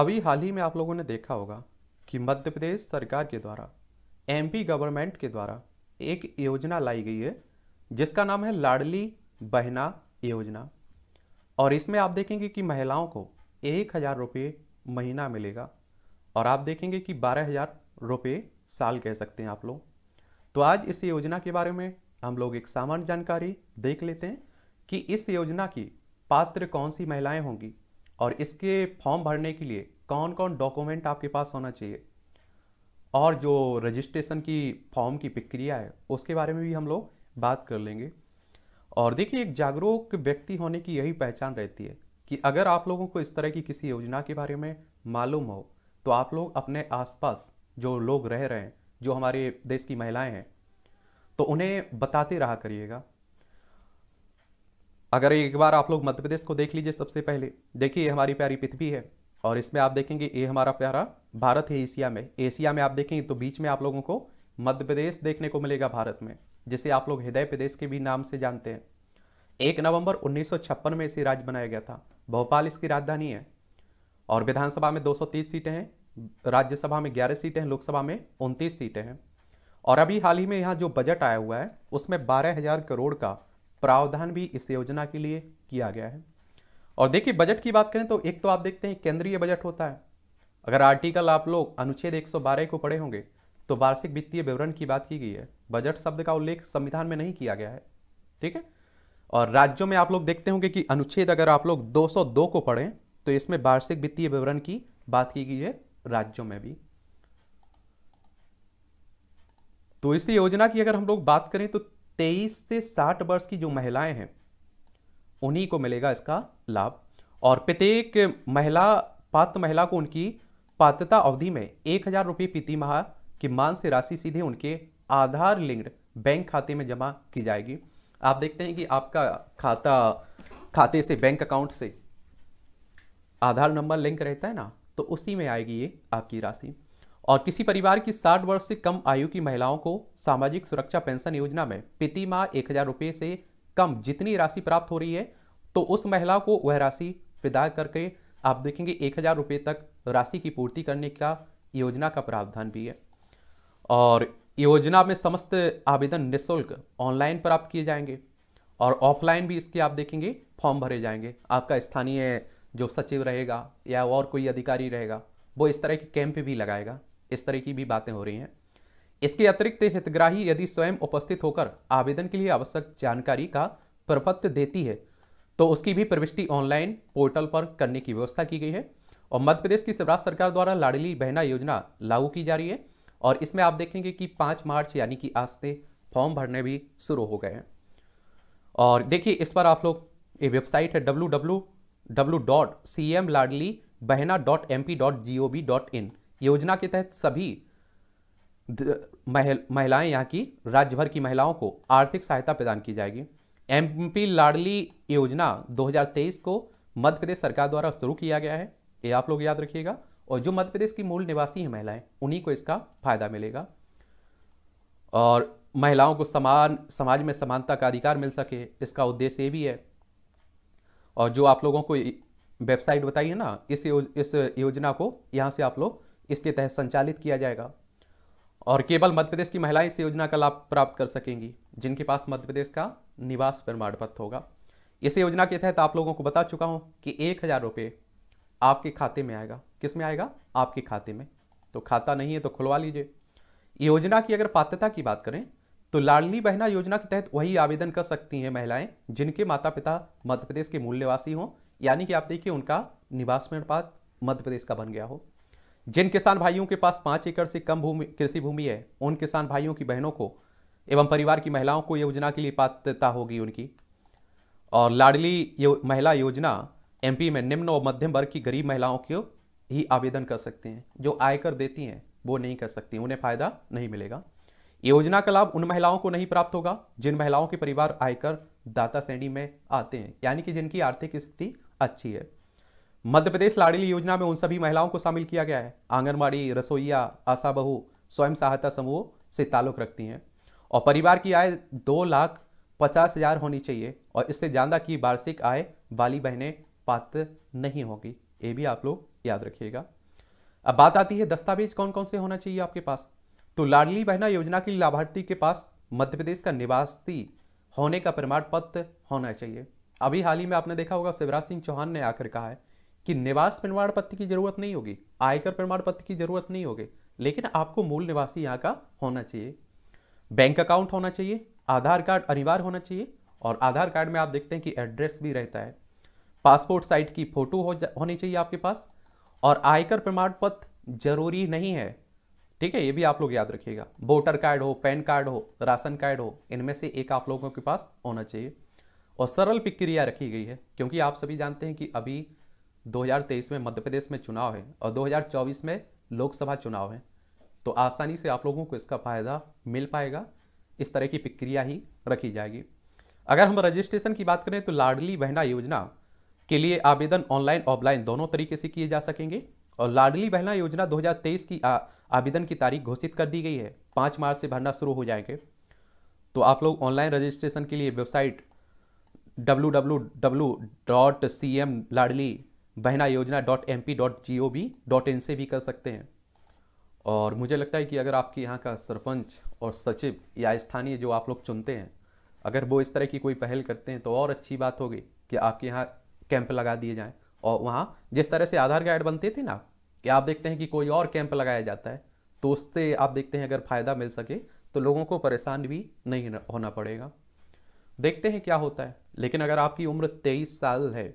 अभी हाल ही में आप लोगों ने देखा होगा कि मध्य प्रदेश सरकार के द्वारा एमपी गवर्नमेंट के द्वारा एक योजना लाई गई है जिसका नाम है लाडली बहना योजना और इसमें आप देखेंगे कि महिलाओं को एक हज़ार रुपये महीना मिलेगा और आप देखेंगे कि बारह हज़ार रुपये साल कह सकते हैं आप लोग तो आज इस योजना के बारे में हम लोग एक सामान्य जानकारी देख लेते हैं कि इस योजना की पात्र कौन सी महिलाएं होंगी और इसके फॉर्म भरने के लिए कौन कौन डॉक्यूमेंट आपके पास होना चाहिए और जो रजिस्ट्रेशन की फॉर्म की प्रक्रिया है उसके बारे में भी हम लोग बात कर लेंगे और देखिए एक जागरूक व्यक्ति होने की यही पहचान रहती है कि अगर आप लोगों को इस तरह की किसी योजना के बारे में मालूम हो तो आप लोग अपने आसपास जो लोग रह रहे हैं जो हमारे देश की महिलाएं हैं तो उन्हें बताते रहा करिएगा अगर एक बार आप लोग मध्य प्रदेश को देख लीजिए सबसे पहले देखिए हमारी प्यारी पृथ्वी है और इसमें आप देखेंगे ए हमारा प्यारा भारत है एशिया में एशिया में आप देखेंगे तो बीच में आप लोगों को मध्य प्रदेश देखने को मिलेगा भारत में जिसे आप लोग हृदय प्रदेश के भी नाम से जानते हैं एक नवंबर 1956 में इसे राज्य बनाया गया था भोपाल इसकी राजधानी है और विधानसभा में 230 सीटें हैं राज्यसभा में 11 सीटें हैं लोकसभा में उनतीस सीटें हैं और अभी हाल ही में यहाँ जो बजट आया हुआ है उसमें बारह हजार करोड़ का प्रावधान भी इस योजना के लिए किया गया है और देखिए बजट की बात करें तो एक तो आप देखते हैं केंद्रीय बजट होता है अगर आर्टिकल आप लोग अनुच्छेद 112 को पढ़े होंगे तो वार्षिक वित्तीय विवरण की बात की गई है बजट शब्द का उल्लेख संविधान में नहीं किया गया है ठीक है और राज्यों में आप लोग देखते होंगे कि अनुच्छेद अगर आप लोग 202 को पढ़ें तो इसमें वार्षिक वित्तीय विवरण की बात की गई है राज्यों में भी तो इस योजना की अगर हम लोग बात करें तो 23 से 60 वर्ष की जो महिलाएं हैं उन्हीं को मिलेगा इसका लाभ और प्रत्येक महिला पात्र महिला को उनकी पात्रता अवधि में एक हज़ार रुपये प्रति माह की मान से राशि सीधे उनके आधार लिंक्ड बैंक खाते में जमा की जाएगी आप देखते हैं कि आपका खाता खाते से बैंक अकाउंट से आधार नंबर लिंक रहता है ना तो उसी में आएगी ये आपकी राशि और किसी परिवार की 60 वर्ष से कम आयु की महिलाओं को सामाजिक सुरक्षा पेंशन योजना में प्रति माह एक हज़ार रुपये से कम जितनी राशि प्राप्त हो रही है तो उस महिला को वह राशि प्रदाय करके आप देखेंगे एक हज़ार रुपये तक राशि की पूर्ति करने का योजना का प्रावधान भी है और योजना में समस्त आवेदन निःशुल्क ऑनलाइन प्राप्त किए जाएंगे और ऑफलाइन भी इसके आप देखेंगे फॉर्म भरे जाएंगे आपका स्थानीय जो सचिव रहेगा या और कोई अधिकारी रहेगा वो इस तरह के कैंप भी लगाएगा इस तरह की भी बातें हो रही हैं इसके अतिरिक्त हितग्राही यदि स्वयं उपस्थित होकर आवेदन के लिए आवश्यक जानकारी का प्रपत्र देती है तो उसकी भी प्रविष्टि ऑनलाइन पोर्टल पर करने की व्यवस्था की गई है और मध्य प्रदेश की शिवराज सरकार द्वारा लाडली बहना योजना लागू की जा रही है और इसमें आप देखेंगे कि पाँच मार्च यानी कि आज से फॉर्म भरने भी शुरू हो गए हैं और देखिए इस पर आप लोग ये वेबसाइट है W W W dot C M Ladli Behna dot M P dot G O V dot in योजना के तहत सभी महिलाएं यहाँ की राज्य भर की महिलाओं को आर्थिक सहायता प्रदान की जाएगी एमपी लाडली योजना 2023 को मध्य प्रदेश सरकार द्वारा शुरू किया गया है ये आप लोग याद रखिएगा और जो मध्य प्रदेश की मूल निवासी हैं महिलाएं उन्हीं को इसका फायदा मिलेगा और महिलाओं को समान समाज में समानता का अधिकार मिल सके इसका उद्देश्य ये भी है और जो आप लोगों को वेबसाइट बताइए ना इस योज, इस योजना को यहाँ से आप लोग इसके तहत संचालित किया जाएगा और केवल मध्य प्रदेश की महिलाएं इस योजना का लाभ प्राप्त कर सकेंगी जिनके पास मध्य प्रदेश का निवास प्रमाण पत्र होगा इस योजना के तहत आप लोगों को बता चुका हूं कि एक हज़ार रुपये आपके खाते में आएगा किस में आएगा आपके खाते में तो खाता नहीं है तो खुलवा लीजिए योजना की अगर पात्रता की बात करें तो लाडली बहना योजना के तहत वही आवेदन कर सकती हैं महिलाएं जिनके माता पिता मध्य प्रदेश के मूल निवासी हों यानी कि आप देखिए उनका निवास प्रमाण पत्र मध्य प्रदेश का बन गया हो जिन किसान भाइयों के पास पाँच एकड़ से कम भूमि कृषि भूमि है उन किसान भाइयों की बहनों को एवं परिवार की महिलाओं को योजना के लिए पात्रता होगी उनकी और लाडली यो, महिला योजना एमपी में निम्न और मध्यम वर्ग की गरीब महिलाओं को ही आवेदन कर सकते हैं जो आयकर देती हैं वो नहीं कर सकती उन्हें फ़ायदा नहीं मिलेगा योजना का लाभ उन महिलाओं को नहीं प्राप्त होगा जिन महिलाओं के परिवार आयकर दाता श्रेणी में आते हैं यानी कि जिनकी आर्थिक स्थिति अच्छी है मध्य प्रदेश लाड़ली योजना में उन सभी महिलाओं को शामिल किया गया है आंगनबाड़ी रसोईया आशा बहु स्वयं सहायता समूह से ताल्लुक रखती हैं और परिवार की आय दो लाख पचास हजार होनी चाहिए और इससे ज़्यादा की वार्षिक आय वाली बहनें पात्र नहीं होगी ये भी आप लोग याद रखिएगा अब बात आती है दस्तावेज कौन कौन से होना चाहिए आपके पास तो लाडली बहना योजना की लाभार्थी के पास मध्य प्रदेश का निवासी होने का प्रमाण पत्र होना चाहिए अभी हाल ही में आपने देखा होगा शिवराज सिंह चौहान ने आकर कहा है कि निवास प्रमाण पत्र की जरूरत नहीं होगी आयकर प्रमाण पत्र की जरूरत नहीं होगी लेकिन आपको मूल निवासी यहाँ का होना चाहिए बैंक अकाउंट होना चाहिए आधार कार्ड अनिवार्य होना चाहिए और आधार कार्ड में आप देखते हैं कि एड्रेस भी रहता है पासपोर्ट साइट की फोटो हो होनी चाहिए आपके पास और आयकर प्रमाण पत्र जरूरी नहीं है ठीक है ये भी आप लोग याद रखिएगा वोटर कार्ड हो पैन कार्ड हो राशन कार्ड हो इनमें से एक आप लोगों के पास होना चाहिए और सरल प्रक्रिया रखी गई है क्योंकि आप सभी जानते हैं कि अभी 2023 में मध्य प्रदेश में चुनाव है और 2024 में लोकसभा चुनाव है तो आसानी से आप लोगों को इसका फ़ायदा मिल पाएगा इस तरह की प्रक्रिया ही रखी जाएगी अगर हम रजिस्ट्रेशन की बात करें तो लाडली बहना योजना के लिए आवेदन ऑनलाइन ऑफलाइन दोनों तरीके से किए जा सकेंगे और लाडली बहना योजना 2023 की आवेदन की तारीख घोषित कर दी गई है पाँच मार्च से भरना शुरू हो जाएंगे तो आप लोग ऑनलाइन रजिस्ट्रेशन के लिए website W W W dot C M Ladli Behna Yojana dot M P dot G O V dot in से भी कर सकते हैं और मुझे लगता है कि अगर आपके यहाँ का सरपंच और सचिव या स्थानीय जो आप लोग चुनते हैं अगर वो इस तरह की कोई पहल करते हैं तो और अच्छी बात होगी कि आपके यहाँ कैंप लगा दिए जाएँ और वहाँ जिस तरह से आधार कार्ड बनते थे ना कि आप देखते हैं कि कोई और कैंप लगाया जाता है तो उससे आप देखते हैं अगर फ़ायदा मिल सके तो लोगों को परेशान भी नहीं होना पड़ेगा देखते हैं क्या होता है लेकिन अगर आपकी उम्र तेईस साल है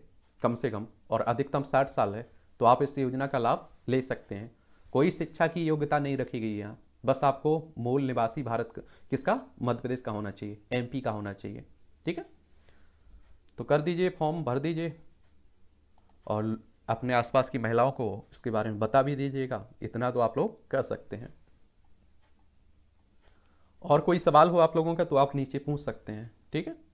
कम से कम और अधिकतम साठ साल है तो आप इस योजना का लाभ ले सकते हैं कोई शिक्षा की योग्यता नहीं रखी गई यहाँ बस आपको मूल निवासी भारत किसका मध्य प्रदेश का होना चाहिए एमपी का होना चाहिए ठीक है तो कर दीजिए फॉर्म भर दीजिए और अपने आसपास की महिलाओं को इसके बारे में बता भी दीजिएगा इतना तो आप लोग कर सकते हैं और कोई सवाल हो आप लोगों का तो आप नीचे पूछ सकते हैं ठीक है